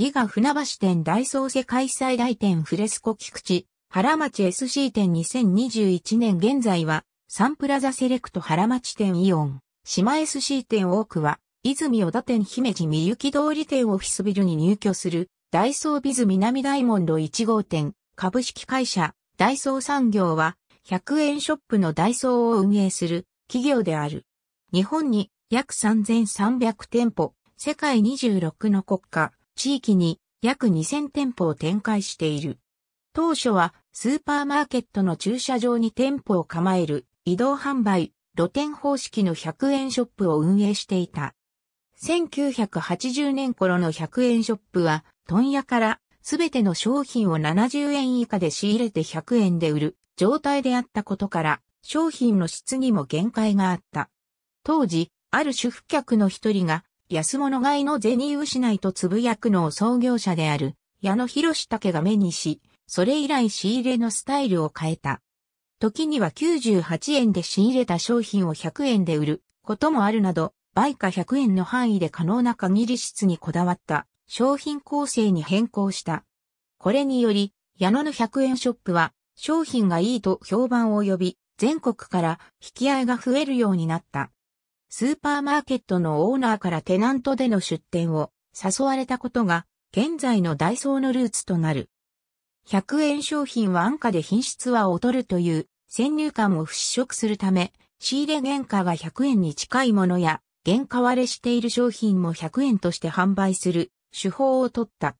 ギガ船橋店大創世開催大店フレスコ菊池、原町 SC 店2021年現在は、サンプラザセレクト原町店イオン、島 SC 店多くは、泉小田店姫路みゆき通り店オフィスビルに入居する、ダイソービズ南大門路1号店、株式会社、ダイソー産業は、100円ショップのダイソーを運営する企業である。日本に約3300店舗、世界26の国家、地域に約2000店舗を展開している。当初はスーパーマーケットの駐車場に店舗を構える移動販売、露店方式の100円ショップを運営していた。1980年頃の100円ショップは、問屋からすべての商品を70円以下で仕入れて100円で売る状態であったことから、商品の質にも限界があった。当時、ある主婦客の一人が安物買いの銭失いとつぶやくのを創業者である矢野博武が目にし、それ以来仕入れのスタイルを変えた。時には98円で仕入れた商品を100円で売ることもあるなど、売価100円の範囲で可能な限り質にこだわった商品構成に変更した。これにより、矢野の100円ショップは商品がいいと評判を呼び、全国から引き合いが増えるようになった。スーパーマーケットのオーナーからテナントでの出店を誘われたことが、現在のダイソーのルーツとなる。100円商品は安価で品質は劣るという先入観を払拭するため、仕入れ原価が100円に近いものや、原価割れしている商品も100円として販売する手法を取った。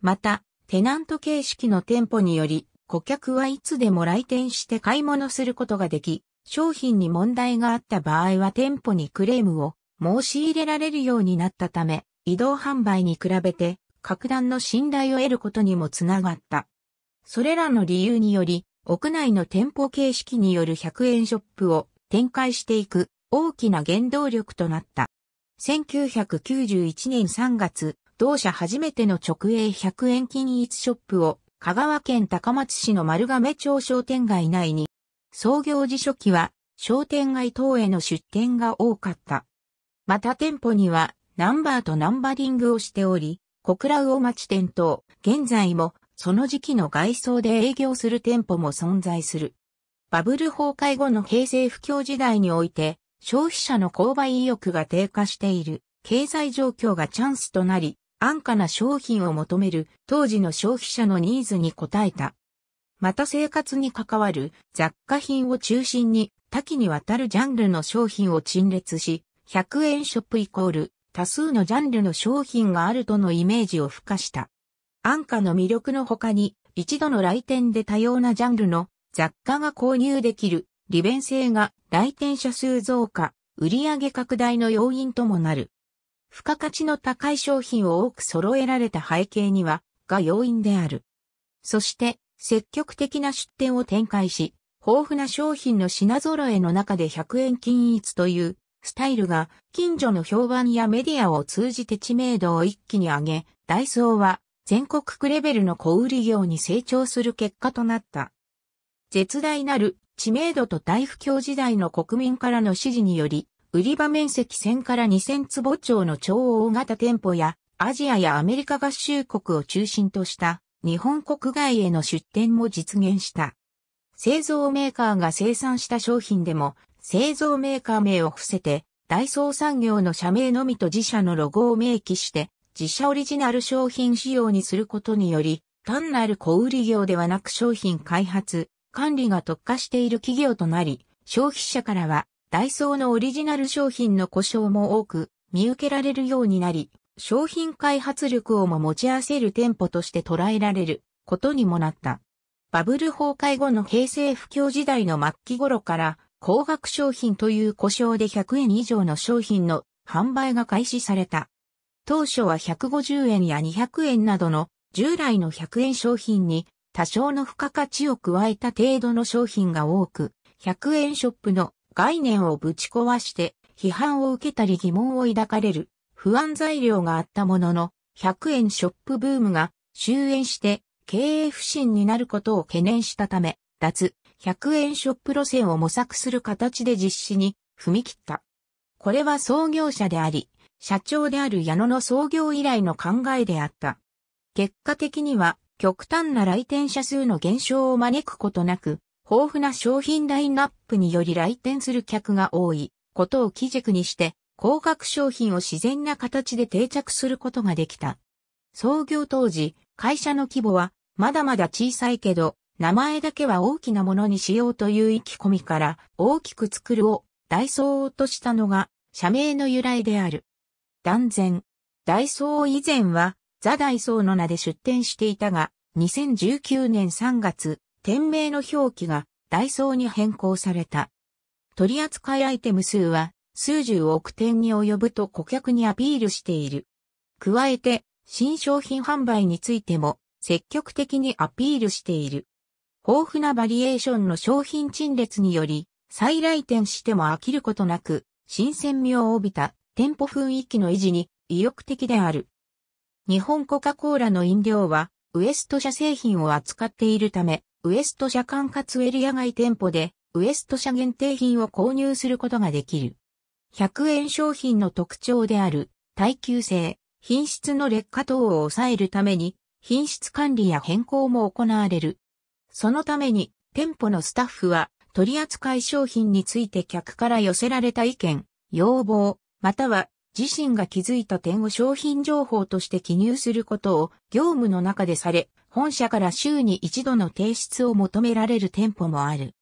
また、テナント形式の店舗により、顧客はいつでも来店して買い物することができ、商品に問題があった場合は店舗にクレームを申し入れられるようになったため、移動販売に比べて、格段の信頼を得ることにもつながった。それらの理由により、屋内の店舗形式による100円ショップを展開していく大きな原動力となった。1991年3月、同社初めての直営100円均一ショップを香川県高松市の丸亀町商店街内に創業時初期は商店街等への出店が多かった。また店舗にはナンバーとナンバリングをしており、小倉大町店と現在もその時期の外装で営業する店舗も存在する。バブル崩壊後の平成不況時代において消費者の購買意欲が低下している。経済状況がチャンスとなり、安価な商品を求める当時の消費者のニーズに応えた。また生活に関わる雑貨品を中心に多岐にわたるジャンルの商品を陳列し、100円ショップイコール多数のジャンルの商品があるとのイメージを付加した。安価の魅力の他に、一度の来店で多様なジャンルの雑貨が購入できる利便性が来店者数増加、売上拡大の要因ともなる。付加価値の高い商品を多く揃えられた背景には、が要因である。そして、積極的な出店を展開し、豊富な商品の品揃えの中で100円均一というスタイルが近所の評判やメディアを通じて知名度を一気に上げ、ダイソーは全国区レベルの小売業に成長する結果となった。絶大なる知名度と大不況時代の国民からの支持により、売り場面積1000から2000坪超の超大型店舗や、アジアやアメリカ合衆国を中心とした日本国外への出店も実現した。製造メーカーが生産した商品でも、製造メーカー名を伏せて、ダイソー産業の社名のみと自社のロゴを明記して、自社オリジナル商品仕様にすることにより、単なる小売業ではなく商品開発、管理が特化している企業となり、消費者からはダイソーのオリジナル商品の故障も多く見受けられるようになり、商品開発力をも持ち合わせる店舗として捉えられることにもなった。バブル崩壊後の平成不況時代の末期頃から高額商品という故障で100円以上の商品の販売が開始された。当初は150円や200円などの従来の100円商品に多少の付加価値を加えた程度の商品が多く、100円ショップの概念をぶち壊して批判を受けたり疑問を抱かれる不安材料があったものの、100円ショップブームが終焉して経営不振になることを懸念したため、脱100円ショップ路線を模索する形で実施に踏み切った。これは創業者であり、社長である矢野の創業以来の考えであった。結果的には極端な来店者数の減少を招くことなく、豊富な商品ラインナップにより来店する客が多いことを基軸にして高額商品を自然な形で定着することができた。創業当時、会社の規模はまだまだ小さいけど、名前だけは大きなものにしようという意気込みから大きく作るをダイソーとしたのが社名の由来である。断然。ダイソー以前はザ・ダイソーの名で出店していたが、2019年3月、店名の表記がダイソーに変更された。取扱アイテム数は数十億点に及ぶと顧客にアピールしている。加えて、新商品販売についても積極的にアピールしている。豊富なバリエーションの商品陳列により、再来店しても飽きることなく、新鮮味を帯びた店舗雰囲気の維持に意欲的である。日本コカ・コーラの飲料は、ウエスト社製品を扱っているため、ウエスト社管轄エリア外店舗で、ウエスト社限定品を購入することができる。100円商品の特徴である耐久性、品質の劣化等を抑えるために品質管理や変更も行われる。そのために店舗のスタッフは取扱い商品について客から寄せられた意見、要望、または自身が気づいた点を商品情報として記入することを業務の中でされ、本社から週に一度の提出を求められる店舗もある。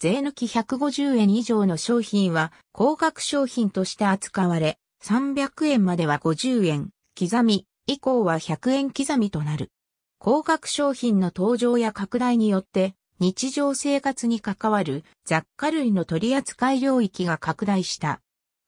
税抜き150円以上の商品は高額商品として扱われ、300円までは50円、刻み、以降は100円刻みとなる。高額商品の登場や拡大によって、日常生活に関わる雑貨類の取扱い領域が拡大した。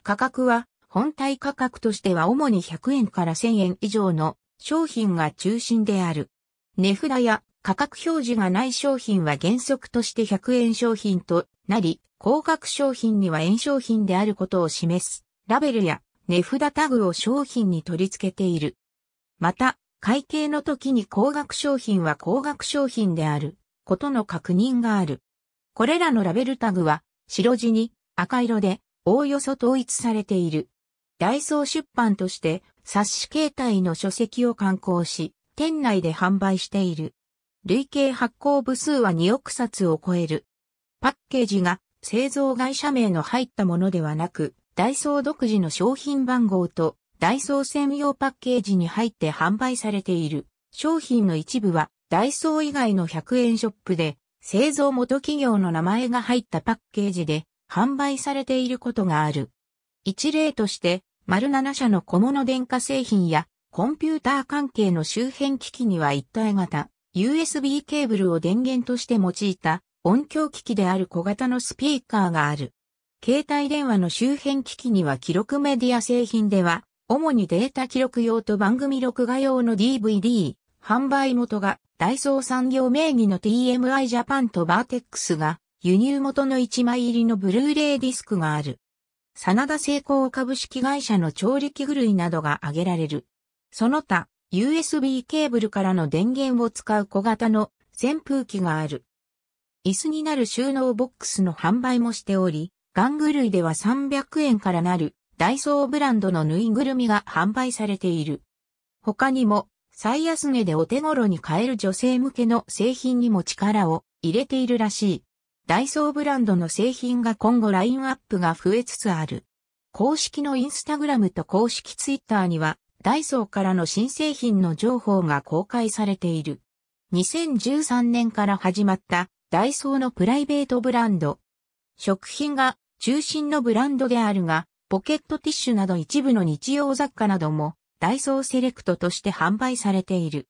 価格は、本体価格としては主に100円から1000円以上の商品が中心である。値札や価格表示がない商品は原則として100円商品となり、高額商品には円商品であることを示す、ラベルや値札タグを商品に取り付けている。また、会計の時に高額商品は高額商品であることの確認がある。これらのラベルタグは白地に赤色でおおよそ統一されている。ダイソー出版として冊子形態の書籍を刊行し、店内で販売している。累計発行部数は2億冊を超える。パッケージが製造会社名の入ったものではなく、ダイソー独自の商品番号とダイソー専用パッケージに入って販売されている。商品の一部はダイソー以外の100円ショップで製造元企業の名前が入ったパッケージで販売されていることがある。一例として、丸7社の小物電化製品やコンピューター関係の周辺機器には一体型 USB ケーブルを電源として用いた音響機器である小型のスピーカーがある。携帯電話の周辺機器には記録メディア製品では、主にデータ記録用と番組録画用の DVD、販売元がダイソー産業名義の TMI ジャパンとバーテックスが輸入元の1枚入りのブルーレイディスクがある。真田成功株式会社の調理器具類などが挙げられる。その他、USB ケーブルからの電源を使う小型の扇風機がある。椅子になる収納ボックスの販売もしており、玩具類では300円からなるダイソーブランドのぬいぐるみが販売されている。他にも、最安値でお手頃に買える女性向けの製品にも力を入れているらしい。ダイソーブランドの製品が今後ラインアップが増えつつある。公式のインスタグラムと公式ツイッターにはダイソーからの新製品の情報が公開されている。2013年から始まったダイソーのプライベートブランド。食品が中心のブランドであるが、ポケットティッシュなど一部の日用雑貨などもダイソーセレクトとして販売されている。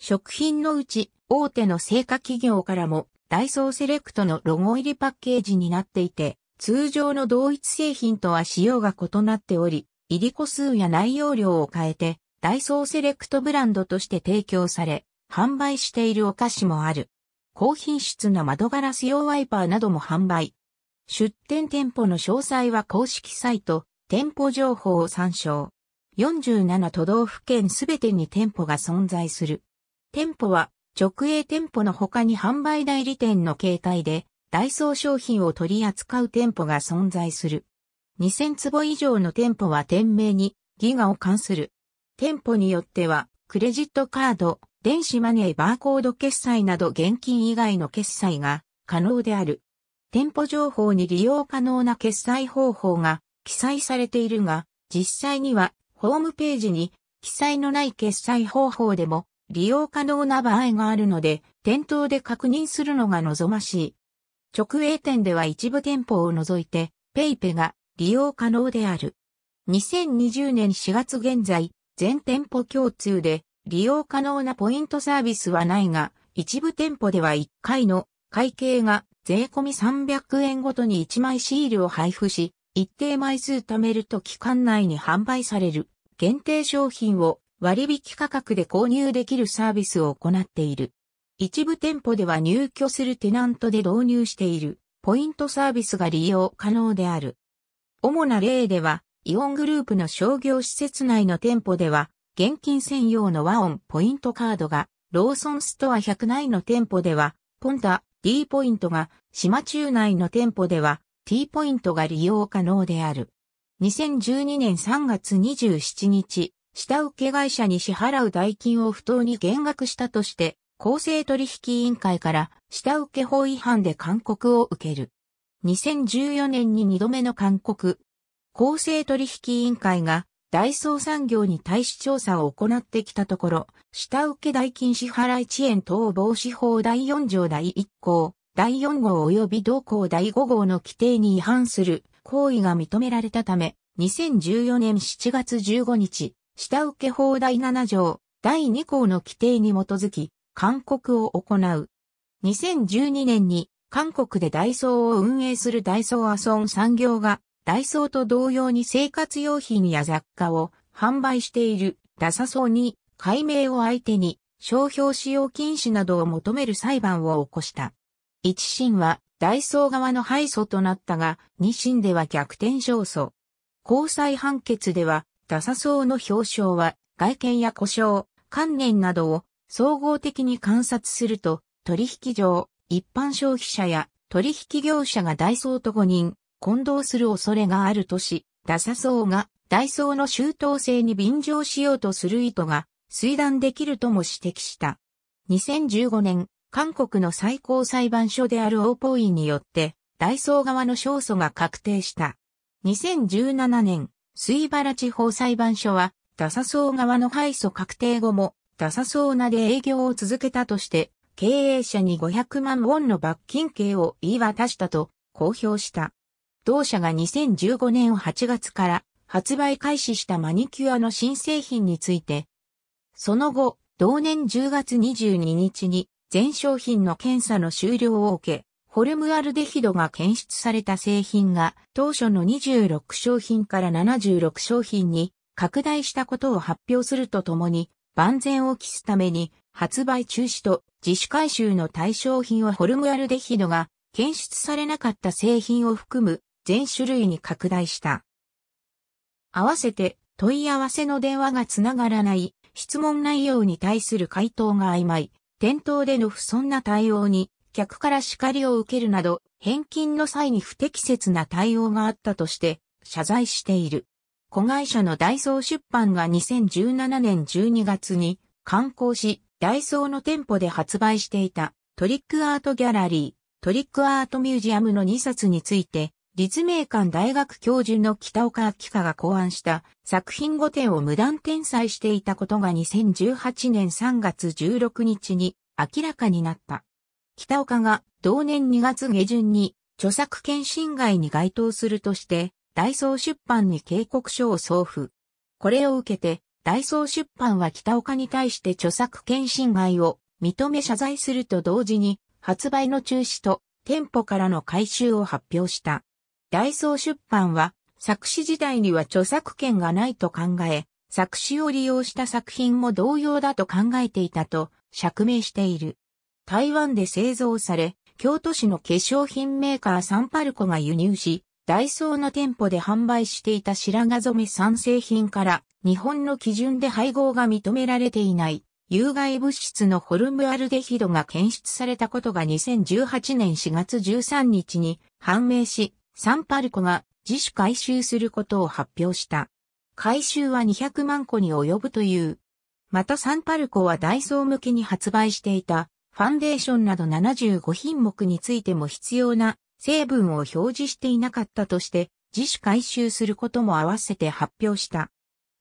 食品のうち大手の成果企業からもダイソーセレクトのロゴ入りパッケージになっていて、通常の同一製品とは仕様が異なっており、入り個数や内容量を変えて、ダイソーセレクトブランドとして提供され、販売しているお菓子もある。高品質な窓ガラス用ワイパーなども販売。出店店舗の詳細は公式サイト、店舗情報を参照。47都道府県すべてに店舗が存在する。店舗は直営店舗の他に販売代理店の形態でダイソー商品を取り扱う店舗が存在する。2000坪以上の店舗は店名にギガを関する。店舗によっては、クレジットカード、電子マネーバーコード決済など現金以外の決済が可能である。店舗情報に利用可能な決済方法が記載されているが、実際にはホームページに記載のない決済方法でも利用可能な場合があるので、店頭で確認するのが望ましい。直営店では一部店舗を除いて、ペイペが利用可能である。2020年4月現在、全店舗共通で利用可能なポイントサービスはないが、一部店舗では1回の会計が税込み300円ごとに1枚シールを配布し、一定枚数貯めると期間内に販売される限定商品を割引価格で購入できるサービスを行っている。一部店舗では入居するテナントで導入しているポイントサービスが利用可能である。主な例では、イオングループの商業施設内の店舗では、現金専用の和音ポイントカードが、ローソンストア100内の店舗では、ポンタ D ポイントが、島中内の店舗では、T ポイントが利用可能である。2012年3月27日、下請け会社に支払う代金を不当に減額したとして、公正取引委員会から下請け法違反で勧告を受ける。2014年に2度目の勧告、公正取引委員会が大創産業に対し調査を行ってきたところ、下請け代金支払い遅延等防止法第4条第1項、第4号及び同項第5号の規定に違反する行為が認められたため、2014年7月15日、下請法第7条、第2項の規定に基づき、勧告を行う。2012年に韓国でダイソーを運営するダイソーアソン産業が、ダイソーと同様に生活用品や雑貨を販売しているダサソーに、解明を相手に、商標使用禁止などを求める裁判を起こした。一審は、ダイソー側の敗訴となったが、二審では逆転勝訴。高裁判決では、ダサソーの表彰は、外見や故障、観念などを総合的に観察すると、取引上、一般消費者や取引業者がダイソーと誤認、混同する恐れがあるとし、ダサソーがダイソーの周到性に便乗しようとする意図が推断できるとも指摘した。2015年、韓国の最高裁判所であるオポインによって、ダイソー側の勝訴が確定した。2017年、水原地方裁判所は、ダサソー側の敗訴確定後も、ダサソーなで営業を続けたとして、経営者に500万ウォンの罰金刑を言い渡したと公表した。同社が2015年8月から発売開始したマニキュアの新製品について、その後、同年10月22日に全商品の検査の終了を受け、ホルムアルデヒドが検出された製品が当初の26商品から76商品に拡大したことを発表するとともに、万全を期すために発売中止と自主回収の対象品はホルムアルデヒドが検出されなかった製品を含む全種類に拡大した。合わせて問い合わせの電話がつながらない、質問内容に対する回答が曖昧、店頭での不遜な対応に客から叱りを受けるなど、返金の際に不適切な対応があったとして謝罪している。子会社のダイソー出版が2017年12月に刊行し、ダイソーの店舗で発売していたトリックアートギャラリー、トリックアートミュージアムの2冊について、立命館大学教授の北岡明香が考案した作品5点を無断転載していたことが2018年3月16日に明らかになった。北岡が同年2月下旬に著作権侵害に該当するとして、ダイソー出版に警告書を送付。これを受けて、ダイソー出版は北岡に対して著作権侵害を認め謝罪すると同時に発売の中止と店舗からの回収を発表した。ダイソー出版は作詞時代には著作権がないと考え、作詞を利用した作品も同様だと考えていたと釈明している。台湾で製造され、京都市の化粧品メーカーサンパルコが輸入し、ダイソーの店舗で販売していた白髪染め3製品から日本の基準で配合が認められていない有害物質のホルムアルデヒドが検出されたことが2018年4月13日に判明し、サンパルコが自主回収することを発表した。回収は200万個に及ぶという。またサンパルコはダイソー向けに発売していたファンデーションなど75品目についても必要な成分を表示していなかったとして自主回収することも合わせて発表した。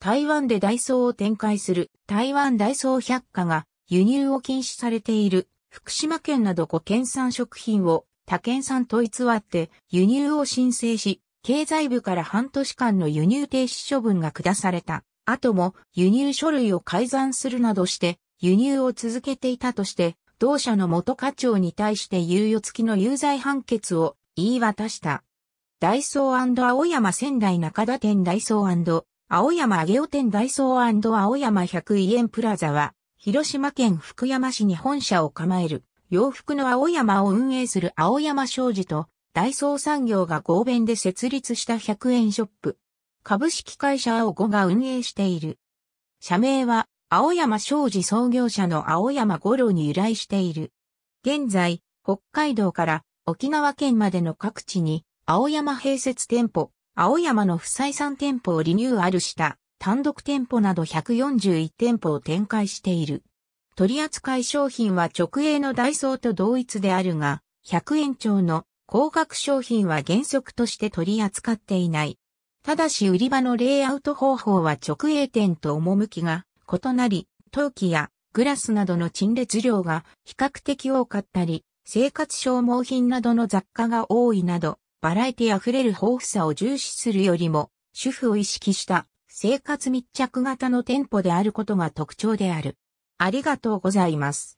台湾でダイソーを展開する台湾ダイソー百貨が輸入を禁止されている福島県など5県産食品を他県産と偽って輸入を申請し、経済部から半年間の輸入停止処分が下された。後も輸入書類を改ざんするなどして輸入を続けていたとして、同社の元課長に対して猶予付きの有罪判決を言い渡した。ダイソー青山仙台中田店ダイソー青山上尾店ダイソー青山百イエンプラザは、広島県福山市に本社を構える、洋服の青山を運営する青山商事と、ダイソー産業が合弁で設立した100円ショップ。株式会社青5が運営している。社名は、青山商事創業者の青山五郎に由来している。現在、北海道から沖縄県までの各地に、青山併設店舗、青山の不採算店舗をリニューアルした単独店舗など141店舗を展開している。取扱い商品は直営のダイソーと同一であるが、100円超の高額商品は原則として取り扱っていない。ただし売り場のレイアウト方法は直営店と趣が異なり、陶器やグラスなどの陳列量が比較的多かったり、生活消耗品などの雑貨が多いなど、バラエティ溢れる豊富さを重視するよりも、主婦を意識した生活密着型の店舗であることが特徴である。ありがとうございます。